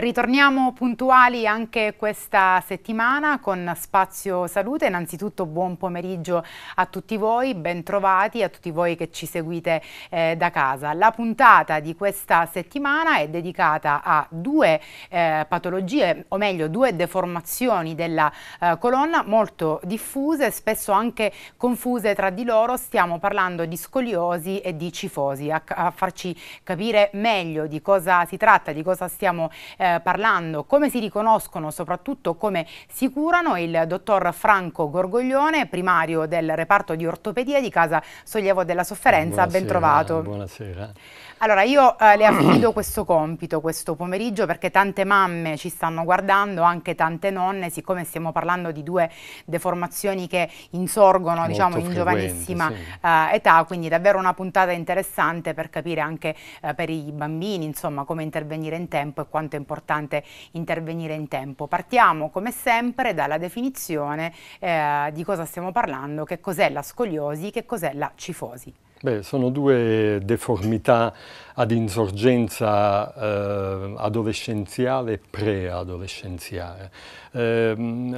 ritorniamo puntuali anche questa settimana con Spazio Salute. Innanzitutto buon pomeriggio a tutti voi, bentrovati a tutti voi che ci seguite eh, da casa. La puntata di questa settimana è dedicata a due eh, patologie, o meglio due deformazioni della eh, colonna molto diffuse, spesso anche confuse tra di loro. Stiamo parlando di scoliosi e di cifosi. A, a farci capire meglio di cosa si tratta, di cosa stiamo eh, eh, parlando, come si riconoscono, soprattutto come si curano, il dottor Franco Gorgoglione, primario del reparto di ortopedia di Casa Sollievo della Sofferenza. Buonasera, ben trovato. Buonasera. Allora, io eh, le affido questo compito questo pomeriggio perché tante mamme ci stanno guardando, anche tante nonne, siccome stiamo parlando di due deformazioni che insorgono Molto diciamo, in giovanissima sì. eh, età, quindi davvero una puntata interessante per capire anche eh, per i bambini insomma, come intervenire in tempo e quanto è importante intervenire in tempo. Partiamo come sempre dalla definizione eh, di cosa stiamo parlando, che cos'è la scoliosi, che cos'è la cifosi. Beh, sono due deformità ad insorgenza eh, adolescenziale e preadolescenziale. Ehm,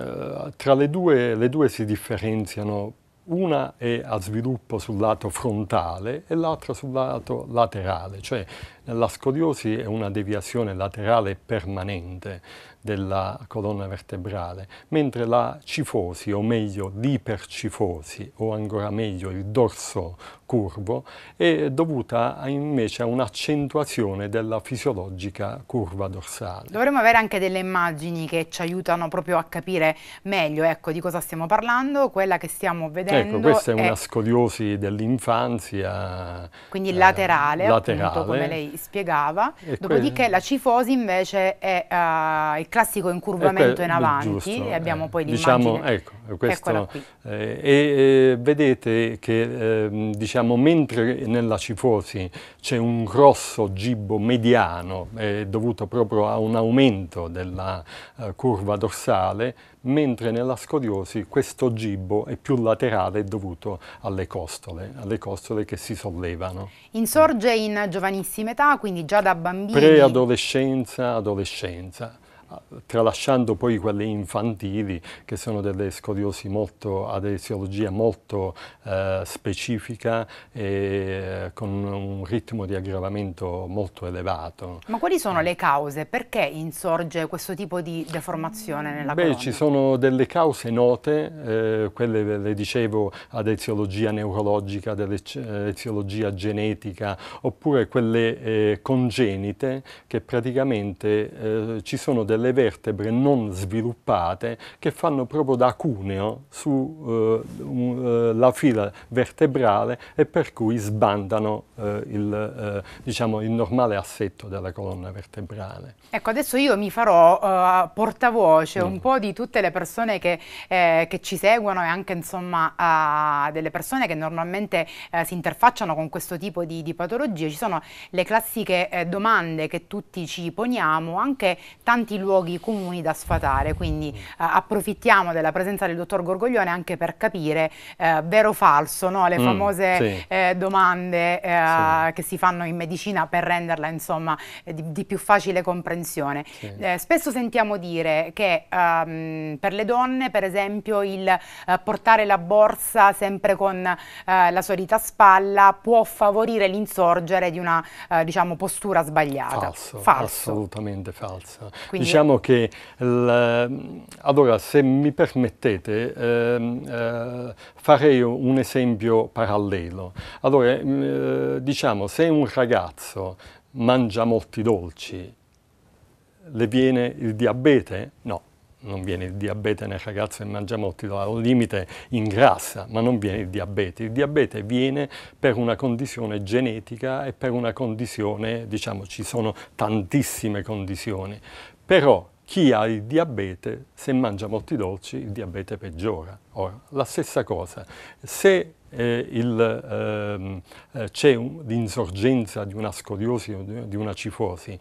eh, tra le due, le due si differenziano una è a sviluppo sul lato frontale e l'altra sul lato laterale, cioè la scoliosi è una deviazione laterale permanente della colonna vertebrale, mentre la cifosi, o meglio l'ipercifosi, o ancora meglio il dorso curvo, è dovuta invece a un'accentuazione della fisiologica curva dorsale. Dovremmo avere anche delle immagini che ci aiutano proprio a capire meglio ecco, di cosa stiamo parlando, quella che stiamo ecco, vedendo. Ecco, questa è, è... una scoliosi dell'infanzia. Quindi eh, laterale, laterale. Appunto, come lei spiegava. E Dopodiché quel... la cifosi invece è uh, il classico ecco, incurbamento in avanti giusto, e eh, abbiamo poi diciamo, l'immagine. Diciamo, ecco, questo, eh, e vedete che eh, diciamo, mentre nella cifosi c'è un grosso gibbo mediano eh, dovuto proprio a un aumento della eh, curva dorsale, mentre nella scoliosi questo gibbo è più laterale dovuto alle costole, alle costole che si sollevano. Insorge in giovanissima età, quindi già da bambini? Preadolescenza, adolescenza tralasciando poi quelle infantili che sono delle scoliosi molto, ad etiologia molto eh, specifica e eh, con un ritmo di aggravamento molto elevato. Ma quali sono le cause? Perché insorge questo tipo di deformazione nella Beh, colonna? Ci sono delle cause note, eh, quelle le dicevo ad eziologia neurologica, dell'eziologia eh, genetica, oppure quelle eh, congenite che praticamente eh, ci sono delle delle vertebre non sviluppate che fanno proprio da cuneo sulla eh, eh fila vertebrale e per cui sbandano eh, il, eh, diciamo, il, normale assetto della colonna vertebrale. Ecco, adesso io mi farò eh, portavoce mm. un po' di tutte le persone che, che ci seguono e anche insomma delle persone che normalmente si interfacciano con questo tipo di, di patologie. Ci sono le classiche domande che tutti ci poniamo, anche tanti luoghi comuni da sfatare, quindi mm. eh, approfittiamo della presenza del dottor Gorgoglione anche per capire eh, vero o falso, no? le mm, famose mm, sì. Eh, domande eh, sì. che si fanno in medicina per renderla insomma eh, di, di più facile comprensione. Sì. spesso sentiamo dire che ehm, per le donne per esempio il portare la borsa sempre con la solita spalla può favorire l'insorgere di una diciamo, postura sbagliata. Falso, falso. assolutamente falso. Quindi diciamo che, allora se mi permettete, ehm, eh, farei un esempio parallelo. Allora, ehm, eh, diciamo, se un ragazzo mangia molti dolci, le viene il diabete? No non viene il diabete nel ragazzo che mangia molti dolci, al limite ingrassa, ma non viene il diabete. Il diabete viene per una condizione genetica e per una condizione, diciamo, ci sono tantissime condizioni, però chi ha il diabete, se mangia molti dolci, il diabete peggiora. Ora, la stessa cosa, se eh, ehm, eh, c'è l'insorgenza di una scoliosi o di una cifosi,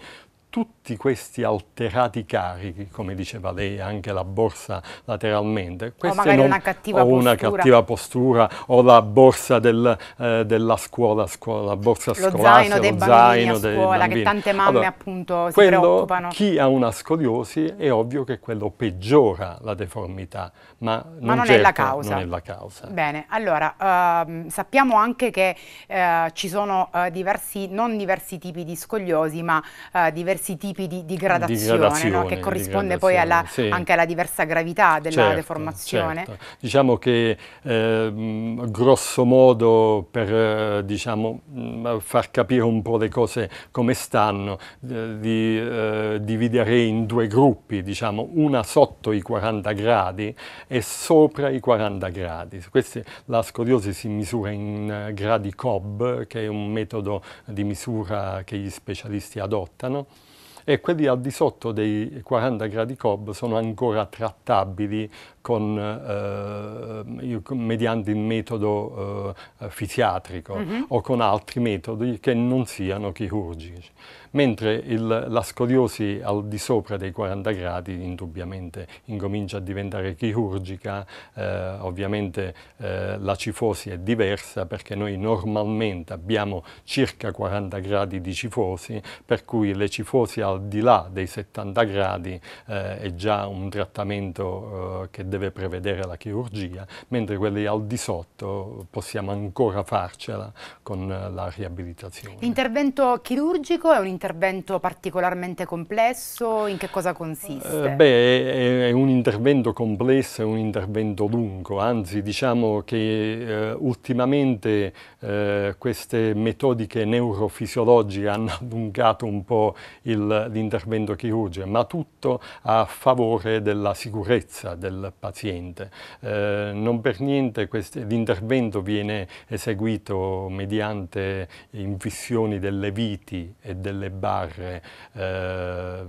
tutti questi alterati carichi, come diceva lei, anche la borsa lateralmente, o magari non, una cattiva o postura. una cattiva postura, o la borsa del, eh, della scuola, scuola, la borsa lo scolastica, zaino lo zaino dei scuola, bambini. che tante mamme allora, appunto si quello, preoccupano. Chi ha una scoliosi è ovvio che quello peggiora la deformità, ma non, ma non, certo, è, la certo causa. non è la causa. Bene, allora uh, sappiamo anche che uh, ci sono uh, diversi, non diversi tipi di scoliosi, ma eh, diversi diversi tipi di, di gradazione, no? che corrisponde poi alla, sì. anche alla diversa gravità della certo, deformazione. Certo. Diciamo che eh, grosso modo per diciamo, mm, far capire un po' le cose come stanno, eh, eh dividerei in due gruppi, diciamo, una sotto i 40 gradi e sopra i 40 gradi. Questi, la scoliosi si misura in eh, gradi COB, che è un metodo di misura che gli specialisti adottano e quelli al di sotto dei 40 gradi Cobb sono ancora trattabili con, eh, mediante il metodo eh, fisiatrico mm -hmm. o con altri metodi che non siano chirurgici. Mentre il, la scoliosi al di sopra dei 40 gradi indubbiamente incomincia a diventare chirurgica, eh, ovviamente eh, la cifosi è diversa perché noi normalmente abbiamo circa 40 gradi di cifosi, per cui le cifosi al di là dei 70 gradi eh, è già un trattamento eh, che deve deve prevedere la chirurgia, mentre quelli al di sotto possiamo ancora farcela con eh, la riabilitazione. L'intervento chirurgico è un intervento particolarmente complesso? In che cosa consiste? Eh, beh, è, è, un intervento complesso, è un intervento lungo, anzi diciamo che eh, ultimamente eh, queste metodiche neurofisiologiche hanno allungato un po' l'intervento chirurgico, ma tutto a favore della sicurezza del paziente paziente. Eh, non per niente l'intervento viene eseguito mediante infissioni delle viti e delle barre eh,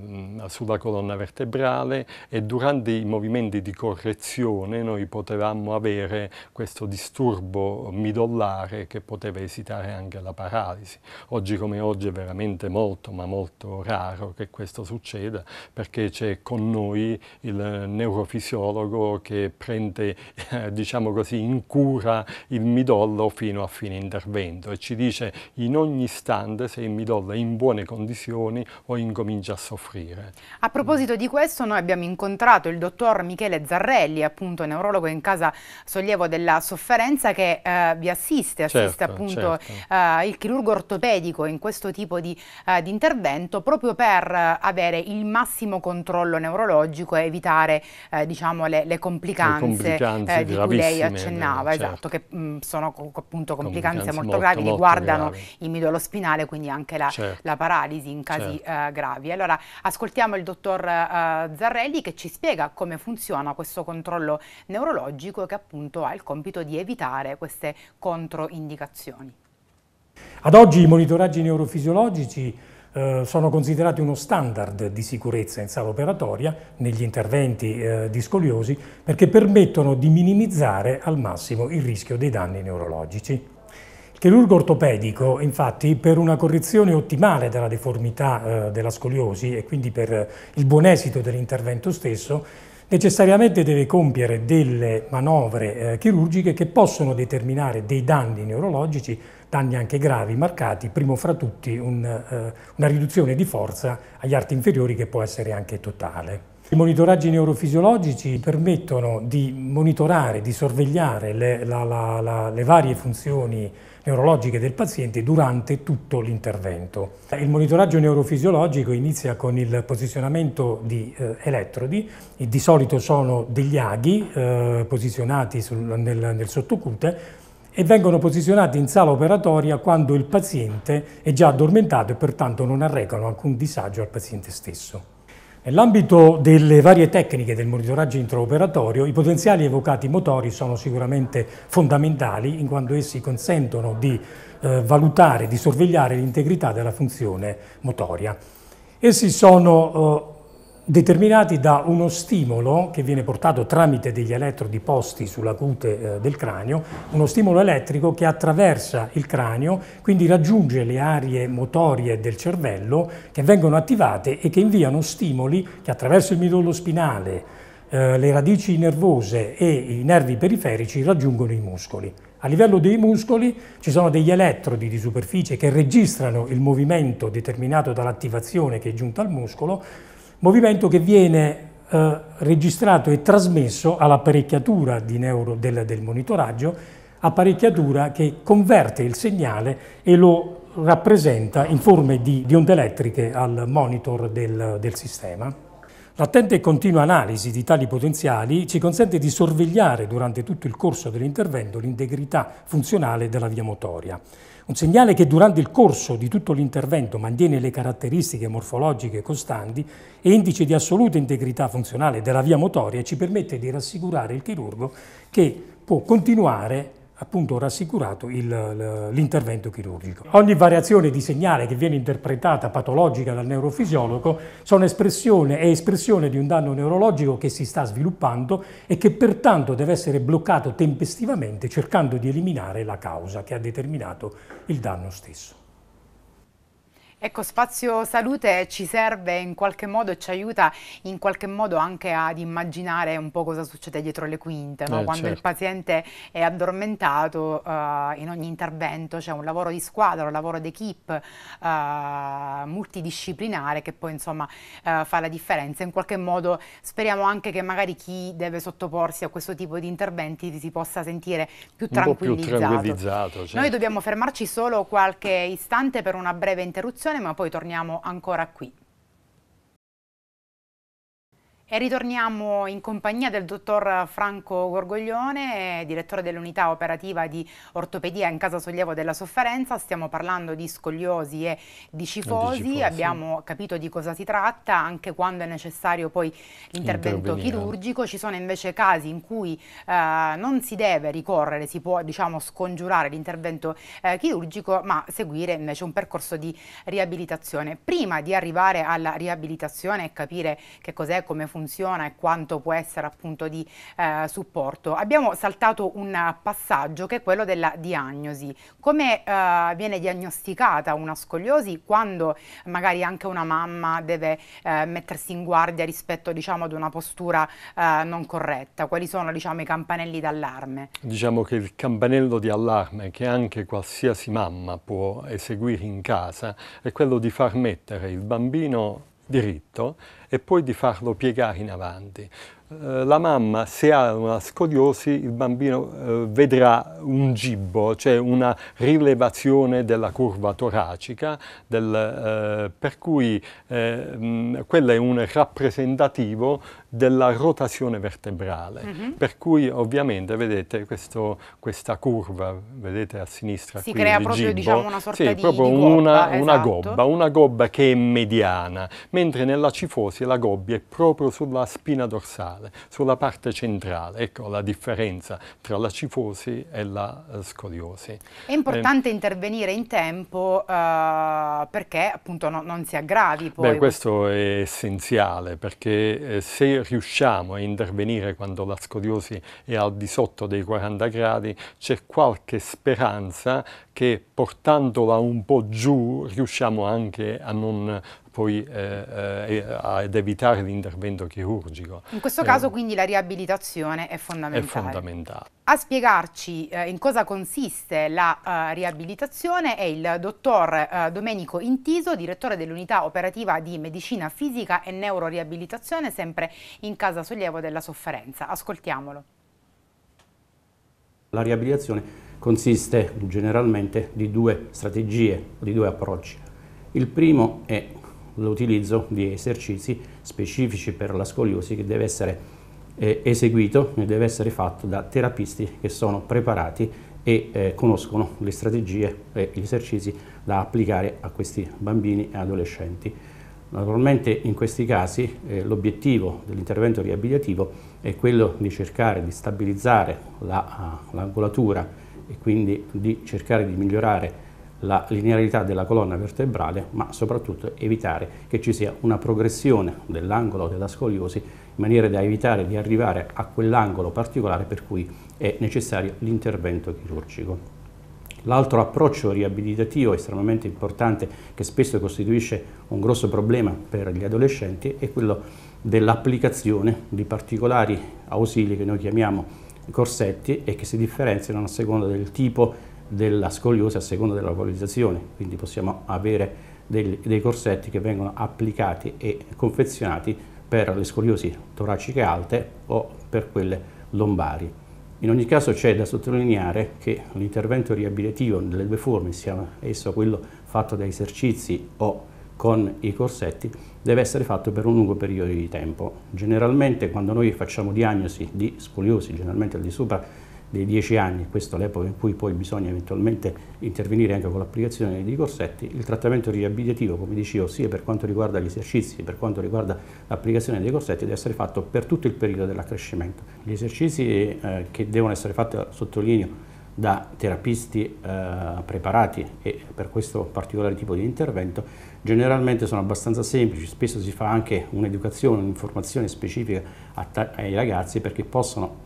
sulla colonna vertebrale e durante i movimenti di correzione noi potevamo avere questo disturbo midollare che poteva esitare anche la paralisi. Oggi come oggi è veramente molto ma molto raro che questo succeda perché c'è con noi il neurofisiologo che prende eh, diciamo così, in cura il midollo fino a fine intervento e ci dice in ogni istante se il midollo è in buone condizioni o incomincia a soffrire. A proposito di questo noi abbiamo incontrato il dottor Michele Zarrelli, appunto neurologo in casa sollievo della sofferenza che eh, vi assiste, assiste certo, appunto certo. Eh, il chirurgo ortopedico in questo tipo di, eh, di intervento proprio per eh, avere il massimo controllo neurologico e evitare eh, diciamo, le, le le complicanze, le complicanze eh, di cui lei accennava, certo. esatto, che mh, mm, sono appunto complicanze, complicanze molto, molto, gravi, molto, riguardano gravi. il midollo spinale, quindi anche la, certo. la paralisi in casi certo. uh, gravi. Allora ascoltiamo il dottor uh, Zarrelli che ci spiega come funziona questo controllo neurologico che appunto ha il compito di evitare queste controindicazioni. Ad oggi i monitoraggi neurofisiologici eh, sono considerati uno standard di sicurezza in sala operatoria negli interventi eh, di scoliosi perché permettono di minimizzare al massimo il rischio dei danni neurologici. Il chirurgo ortopedico, infatti, per una correzione ottimale della deformità eh, della scoliosi e quindi per il buon esito dell'intervento stesso, necessariamente deve compiere delle manovre eh, chirurgiche che possono determinare dei danni neurologici danni anche gravi, marcati, primo fra tutti un, eh, una riduzione di forza agli arti inferiori che può essere anche totale. I monitoraggi neurofisiologici permettono di monitorare, di sorvegliare le, la, la, la, le varie funzioni neurologiche del paziente durante tutto l'intervento. Il monitoraggio neurofisiologico inizia con il posizionamento di eh, elettrodi, di solito sono degli aghi eh, posizionati sul, nel, nel sottocute, e vengono posizionati in sala operatoria quando il paziente è già addormentato e pertanto non arrecano alcun disagio al paziente stesso. Nell'ambito delle varie tecniche del monitoraggio intraoperatorio, i potenziali evocati motori sono sicuramente fondamentali in quanto essi consentono di eh, valutare, di sorvegliare l'integrità della funzione motoria. Essi sono eh, determinati da uno stimolo che viene portato tramite degli elettrodi posti sulla cute eh, del cranio, uno stimolo elettrico che attraversa il cranio, quindi raggiunge le aree motorie del cervello che vengono attivate e che inviano stimoli che attraverso il midollo spinale, eh, le radici nervose e i nervi periferici raggiungono i muscoli. A livello dei muscoli ci sono degli elettrodi di superficie che registrano il movimento determinato dall'attivazione che è giunta al muscolo, movimento che viene eh, registrato e trasmesso all'apparecchiatura del, del monitoraggio, apparecchiatura che converte il segnale e lo rappresenta in forme di, di onde elettriche al monitor del, del sistema. L'attenta e continua analisi di tali potenziali ci consente di sorvegliare durante tutto il corso dell'intervento l'integrità funzionale della via motoria. Un segnale che durante il corso di tutto l'intervento mantiene le caratteristiche morfologiche costanti e indice di assoluta integrità funzionale della via motoria ci permette di rassicurare il chirurgo che può continuare appunto rassicurato l'intervento chirurgico. Ogni variazione di segnale che viene interpretata patologica dal neurofisiologo sono espressione, è espressione di un danno neurologico che si sta sviluppando e che pertanto deve essere bloccato tempestivamente cercando di eliminare la causa che ha determinato il danno stesso. Ecco, Spazio Salute ci serve in qualche modo e ci aiuta in qualche modo anche ad immaginare un po' cosa succede dietro le quinte, no? eh, quando certo. il paziente è addormentato uh, in ogni intervento c'è un lavoro di squadra, un lavoro d'equipe uh, multidisciplinare che poi insomma uh, fa la differenza, in qualche modo speriamo anche che magari chi deve sottoporsi a questo tipo di interventi si possa sentire più tranquillizzato. Più tranquillizzato certo. Noi dobbiamo fermarci solo qualche istante per una breve interruzione ma poi torniamo ancora qui. E ritorniamo in compagnia del dottor Franco Gorgoglione, direttore dell'unità operativa di ortopedia in casa sollievo della sofferenza. Stiamo parlando di scogliosi e di cifosi. cifosi. Abbiamo capito di cosa si tratta, anche quando è necessario poi l'intervento chirurgico. Ci sono invece casi in cui eh, non si deve ricorrere, si può diciamo, scongiurare l'intervento eh, chirurgico, ma seguire invece un percorso di riabilitazione. Prima di arrivare alla riabilitazione e capire che cos'è, come funziona, funziona e quanto può essere appunto di eh, supporto. Abbiamo saltato un passaggio che è quello della diagnosi. Come eh, viene diagnosticata una scoliosi quando magari anche una mamma deve eh, mettersi in guardia rispetto diciamo, ad una postura eh, non corretta? Quali sono diciamo, i campanelli d'allarme? Diciamo che il campanello di allarme che anche qualsiasi mamma può eseguire in casa è quello di far mettere il bambino diritto e poi di farlo piegare in avanti. Eh, la mamma, se ha una scoliosi, il bambino eh, vedrà un gibbo, cioè una rilevazione della curva toracica, del, eh, per cui eh, mh, quello è un rappresentativo della rotazione vertebrale. Mm -hmm. Per cui ovviamente, vedete, questo, questa curva, vedete a sinistra Si crea proprio gibbo, diciamo, una sorta sì, di, proprio di una, gobba, esatto. una, gobba, una gobba che è mediana, mentre nella cifosi la gobbia è proprio sulla spina dorsale centrale, sulla parte centrale. Ecco la differenza tra la cifosi e la eh, scoliosi. È importante eh, intervenire in tempo eh, perché appunto no, non si aggravi poi. Beh, questo è essenziale perché eh, se riusciamo a intervenire quando la scoliosi è al di sotto dei 40 gradi c'è qualche speranza che portandola un po' giù riusciamo anche a non poi eh, eh ad evitare l'intervento chirurgico. In questo caso eh, quindi la riabilitazione è fondamentale. È fondamentale. A spiegarci eh, in cosa consiste la uh, riabilitazione è il dottor uh, Domenico Intiso, direttore dell'unità operativa di medicina fisica e neuroriabilitazione, sempre in casa sollievo della sofferenza. Ascoltiamolo. La riabilitazione consiste generalmente di due strategie, di due approcci. Il primo è l'utilizzo di esercizi specifici per la scoliosi che deve essere eh, eseguito e deve essere fatto da terapisti che sono preparati e eh, conoscono le strategie e gli esercizi da applicare a questi bambini e adolescenti. Naturalmente in questi casi eh, l'obiettivo dell'intervento riabilitativo è quello di cercare di stabilizzare l'angolatura la, e quindi di cercare di migliorare la linearità della colonna vertebrale, ma soprattutto evitare che ci sia una progressione dell'angolo della scoliosi in maniera da evitare di arrivare a quell'angolo particolare per cui è necessario l'intervento chirurgico. L'altro approccio riabilitativo estremamente importante che spesso costituisce un grosso problema per gli adolescenti è quello dell'applicazione di particolari ausili che noi chiamiamo corsetti e che si differenziano a seconda del tipo della scoliosi a seconda della localizzazione, quindi possiamo avere dei, dei corsetti che vengono applicati e confezionati per le scoliosi toraciche alte o per quelle lombari. In ogni caso c'è da sottolineare che l'intervento riabilitativo nelle due forme, sia esso quello fatto da esercizi o con i corsetti, deve essere fatto per un lungo periodo di tempo. Generalmente quando noi facciamo diagnosi di scoliosi, generalmente al di sopra dei 10 anni, questa è l'epoca in cui poi bisogna eventualmente intervenire anche con l'applicazione dei corsetti, il trattamento riabilitativo, come dicevo, sia per quanto riguarda gli esercizi, per quanto riguarda l'applicazione dei corsetti, deve essere fatto per tutto il periodo dell'accrescimento. Gli esercizi eh, che devono essere fatti, sottolineo, da terapisti eh, preparati e per questo particolare tipo di intervento generalmente sono abbastanza semplici, spesso si fa anche un'educazione, un'informazione specifica ai ragazzi perché possono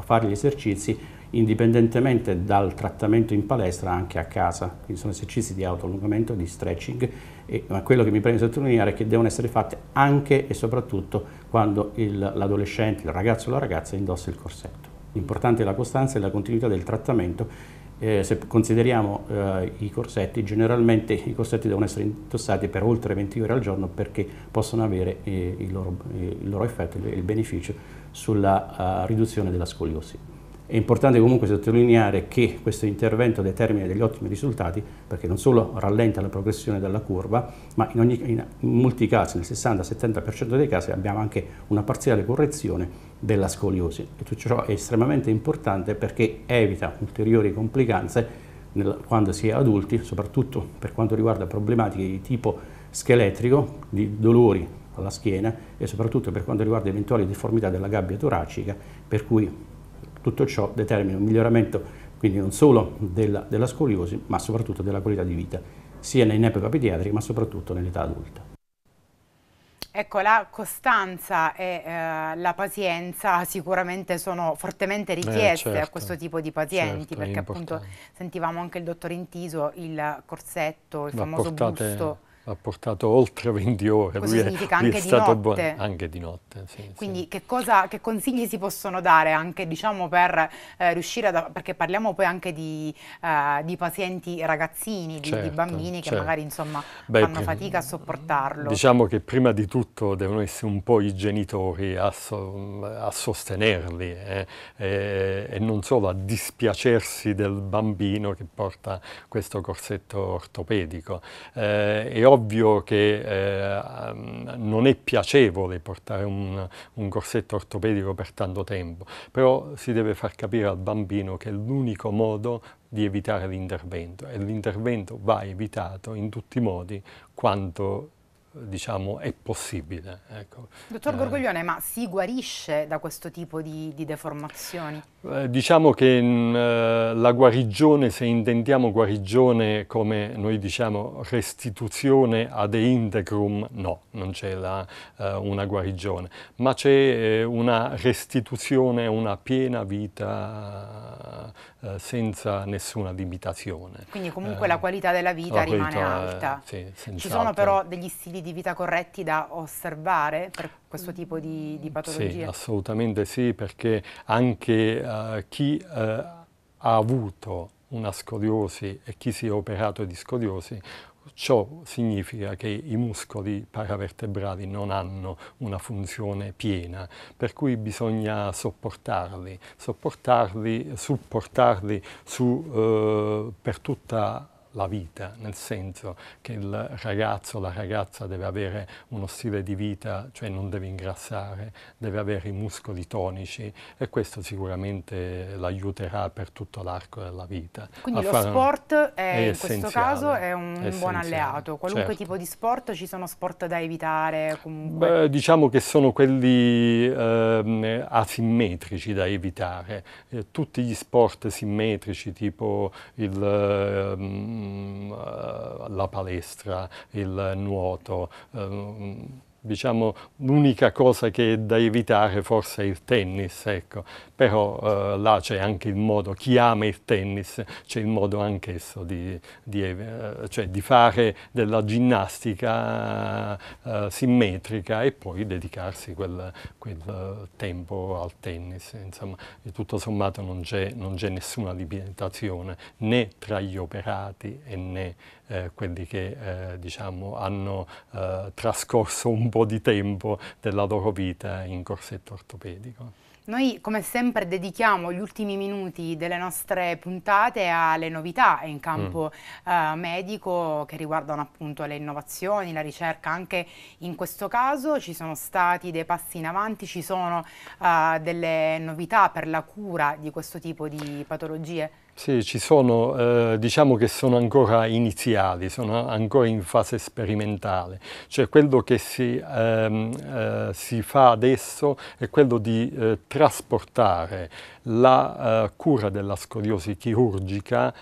fare gli esercizi indipendentemente dal trattamento in palestra anche a casa, quindi sono esercizi di autoallungamento, di stretching, e, ma quello che mi preme sottolineare è che devono essere fatti anche e soprattutto quando l'adolescente, il, il ragazzo o la ragazza indossa il corsetto. L'importante è la costanza e la continuità del trattamento eh, se consideriamo eh, i corsetti, generalmente i corsetti devono essere indossati per oltre 20 ore al giorno perché possono avere eh, il, loro, eh, il, loro, effetto, il, il beneficio sulla uh, riduzione della scoliosi. È importante comunque sottolineare che questo intervento determina degli ottimi risultati perché non solo rallenta la progressione della curva, ma in, ogni, in molti casi, nel 60-70% dei casi, abbiamo anche una parziale correzione della scoliosi. E tutto ciò è estremamente importante perché evita ulteriori complicanze nel, quando si è adulti, soprattutto per quanto riguarda problematiche di tipo scheletrico, di dolori alla schiena e soprattutto per quanto riguarda eventuali deformità della gabbia toracica, per cui tutto ciò determina un miglioramento quindi non solo della, della scoliosi ma soprattutto della qualità di vita, sia in epoca pediatrica ma soprattutto nell'età adulta. Ecco, la costanza e eh, la pazienza sicuramente sono fortemente eh, richieste eh, certo, a questo tipo di pazienti, certo, perché appunto sentivamo anche il dottor Intiso, il corsetto, il Va famoso portate... busto ha portato oltre 20 ore. Questo lui significa è, anche, lui è di stato notte. anche di notte. Sì, Quindi sì. Che, cosa, che, consigli si possono dare anche diciamo, per eh, riuscire a... perché parliamo poi anche di, eh, di pazienti ragazzini, di, certo, di bambini certo. che magari insomma, Beh, fanno fatica a sopportarlo. Diciamo che prima di tutto devono essere un po' i genitori a, so, a sostenerli eh, eh e non solo a dispiacersi del bambino che porta questo corsetto ortopedico. Eh, è ovvio che eh, non è piacevole portare un, un, corsetto ortopedico per tanto tempo, però si deve far capire al bambino che è l'unico modo di evitare l'intervento e l'intervento va evitato in tutti i modi quanto diciamo, è possibile. Ecco. Dottor eh. Gorgoglione, eh, ma si guarisce da questo tipo di, di deformazioni? Eh, diciamo che mh, mm, eh, la guarigione, se intendiamo guarigione come noi diciamo restituzione ad integrum, no, non c'è eh, una guarigione, ma c'è eh, una restituzione, una piena vita senza nessuna limitazione. Quindi comunque la qualità della vita rimane qualità, alta. Sì, Ci sono però degli stili di di vita corretti da osservare per questo tipo di, di patologie? Sì, assolutamente sì, perché anche uh, chi uh, ha avuto una scoliosi e chi si è operato di scoliosi Ciò significa che i muscoli paravertebrali non hanno una funzione piena, per cui bisogna sopportarli, sopportarli supportarli su, eh, per tutta la vita, nel senso che il ragazzo, o la ragazza deve avere uno stile di vita, cioè non deve ingrassare, deve avere i muscoli tonici e questo sicuramente l'aiuterà per tutto l'arco della vita. Quindi lo sport è, è in questo caso è un è buon alleato, qualunque certo. tipo di sport ci sono sport da evitare? Beh, diciamo che sono quelli eh, asimmetrici da evitare, eh, tutti gli sport simmetrici tipo il... Eh, Mm, eh, la palestra, il nuoto, ehm, diciamo l'unica cosa che è da evitare forse è il tennis, ecco. però eh, là c'è anche il modo, chi ama il tennis c'è il modo anch'esso di, di, eh, cioè di, fare della ginnastica eh, simmetrica e poi dedicarsi quel, quel eh, tempo al tennis, insomma tutto sommato non c'è nessuna limitazione né tra gli operati e né eh, quelli che eh, diciamo, hanno trascorso un po' po' di tempo della loro vita in corsetto ortopedico. Noi come sempre dedichiamo gli ultimi minuti delle nostre puntate alle novità in campo mm. eh, medico che riguardano appunto le innovazioni, la ricerca. Anche in questo caso ci sono stati dei passi in avanti, ci sono eh, delle novità per la cura di questo tipo di patologie. Sì, ci sono, eh, diciamo che sono ancora iniziali, sono ancora in fase sperimentale, cioè quello che si, ehm, eh, si fa adesso è quello di eh, trasportare la eh, cura della scoliosi chirurgica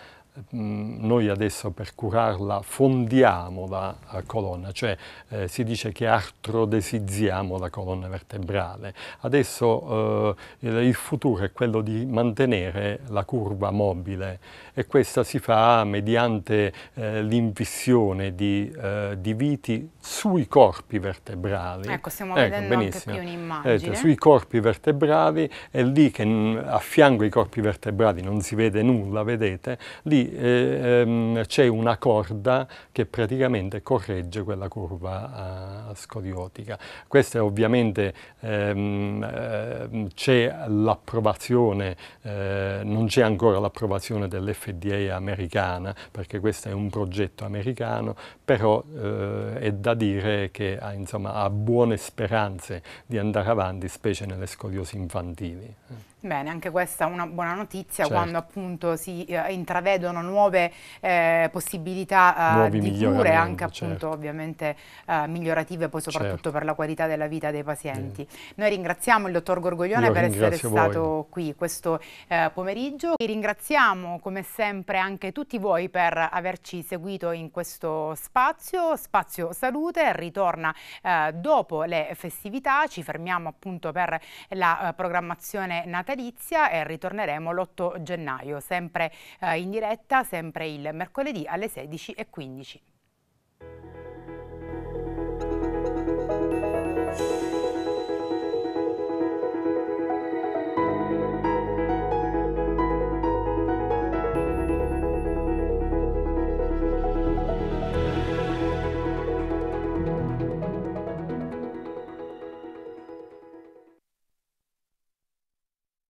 Mm, noi adesso per curarla fondiamo la colonna, cioè eh, si dice che artrodesizziamo la colonna vertebrale. Adesso eh, il futuro è quello di mantenere la curva mobile e questa si fa mediante eh, l'infissione di, eh, di, viti sui corpi vertebrali. Ecco, stiamo ecco, vedendo benissimo. anche qui un'immagine. Eh, cioè, sui corpi vertebrali, è lì che mm, a fianco ai corpi vertebrali non si vede nulla, vedete, lì quindi eh, ehm, c'è una corda che praticamente corregge quella curva eh, scoriotica. Questa ovviamente ehm, eh, c'è l'approvazione, eh, non c'è ancora l'approvazione dell'FDA americana perché questo è un progetto americano, però eh, è da dire che ha, insomma, ha buone speranze di andare avanti, specie nelle scoliosi infantili. Bene, anche questa è una buona notizia certo. quando appunto si eh, intravedono nuove eh, possibilità eh, di cure, anche appunto certo. ovviamente eh, migliorative poi soprattutto certo. per la qualità della vita dei pazienti. Noi ringraziamo il dottor Gorgoglione Io per essere voi. stato qui questo eh, pomeriggio e ringraziamo come sempre anche tutti voi per averci seguito in questo spazio. Spazio Salute ritorna eh, dopo le festività, ci fermiamo appunto per la programmazione natalizia natalizia e ritorneremo l'8 gennaio, sempre eh, in diretta, sempre il mercoledì alle 16.15.